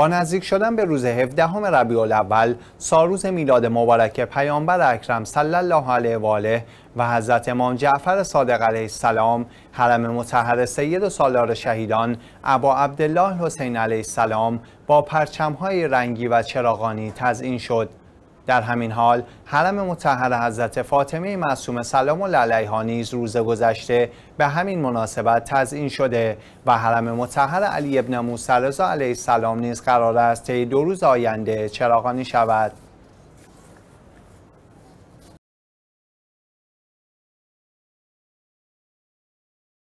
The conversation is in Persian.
با نزدیک شدن به روز 17 ربیع الاول ساروز میلاد مبارک پیامبر اکرم صلی الله علیه و آله و حضرت امام جعفر صادق علیه السلام حرم مطهر سید و سالار شهیدان ابا عبدالله حسین علیه السلام با پرچم های رنگی و چراغانی تزئین شد در همین حال حرم متحر حضرت فاطمه معصومه سلام علیها نیز روز گذشته به همین مناسبت تزئین شده و حرم متحر علی ابن موسی علیه السلام نیز قرار است طی دو روز آینده چراغانی شود